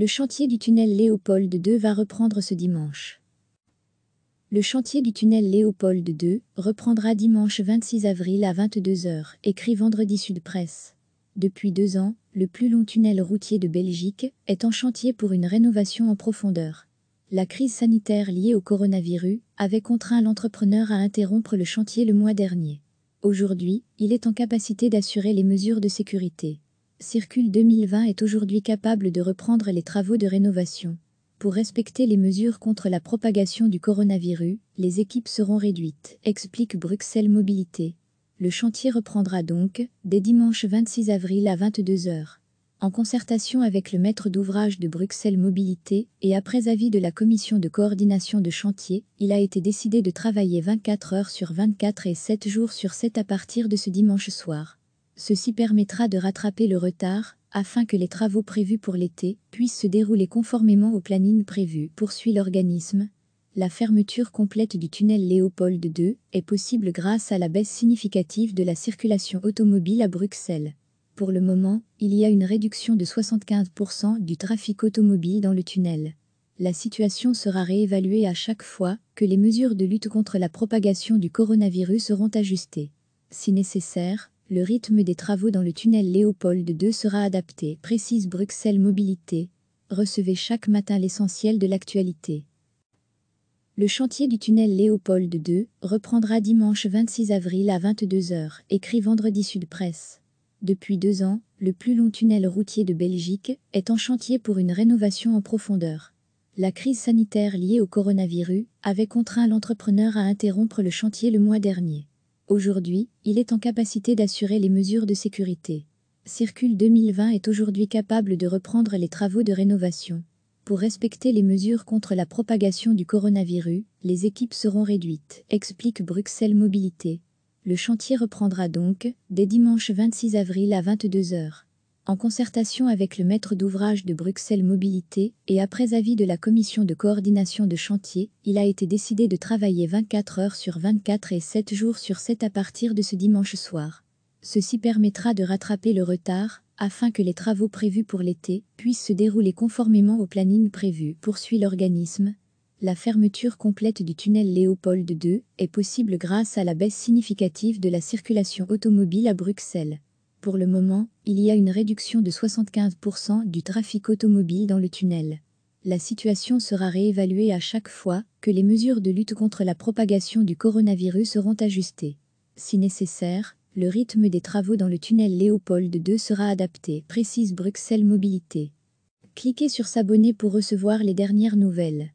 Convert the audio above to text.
Le chantier du tunnel Léopold II va reprendre ce dimanche. Le chantier du tunnel Léopold II reprendra dimanche 26 avril à 22h, écrit vendredi Sud Presse. Depuis deux ans, le plus long tunnel routier de Belgique est en chantier pour une rénovation en profondeur. La crise sanitaire liée au coronavirus avait contraint l'entrepreneur à interrompre le chantier le mois dernier. Aujourd'hui, il est en capacité d'assurer les mesures de sécurité. Circule 2020 est aujourd'hui capable de reprendre les travaux de rénovation. Pour respecter les mesures contre la propagation du coronavirus, les équipes seront réduites, explique Bruxelles Mobilité. Le chantier reprendra donc dès dimanche 26 avril à 22h. En concertation avec le maître d'ouvrage de Bruxelles Mobilité et après avis de la commission de coordination de chantier, il a été décidé de travailler 24 heures sur 24 et 7 jours sur 7 à partir de ce dimanche soir. Ceci permettra de rattraper le retard, afin que les travaux prévus pour l'été puissent se dérouler conformément au planning prévu, poursuit l'organisme. La fermeture complète du tunnel Léopold II est possible grâce à la baisse significative de la circulation automobile à Bruxelles. Pour le moment, il y a une réduction de 75% du trafic automobile dans le tunnel. La situation sera réévaluée à chaque fois que les mesures de lutte contre la propagation du coronavirus seront ajustées. Si nécessaire, le rythme des travaux dans le tunnel Léopold II sera adapté, précise Bruxelles Mobilité. Recevez chaque matin l'essentiel de l'actualité. Le chantier du tunnel Léopold II reprendra dimanche 26 avril à 22h, écrit vendredi Sud Presse. Depuis deux ans, le plus long tunnel routier de Belgique est en chantier pour une rénovation en profondeur. La crise sanitaire liée au coronavirus avait contraint l'entrepreneur à interrompre le chantier le mois dernier. Aujourd'hui, il est en capacité d'assurer les mesures de sécurité. Circule 2020 est aujourd'hui capable de reprendre les travaux de rénovation. Pour respecter les mesures contre la propagation du coronavirus, les équipes seront réduites, explique Bruxelles Mobilité. Le chantier reprendra donc, dès dimanche 26 avril à 22h en concertation avec le maître d'ouvrage de Bruxelles Mobilité et après avis de la commission de coordination de chantier, il a été décidé de travailler 24 heures sur 24 et 7 jours sur 7 à partir de ce dimanche soir. Ceci permettra de rattraper le retard afin que les travaux prévus pour l'été puissent se dérouler conformément au planning prévu, poursuit l'organisme. La fermeture complète du tunnel Léopold II est possible grâce à la baisse significative de la circulation automobile à Bruxelles. Pour le moment, il y a une réduction de 75% du trafic automobile dans le tunnel. La situation sera réévaluée à chaque fois que les mesures de lutte contre la propagation du coronavirus seront ajustées. Si nécessaire, le rythme des travaux dans le tunnel Léopold II sera adapté, précise Bruxelles Mobilité. Cliquez sur S'abonner pour recevoir les dernières nouvelles.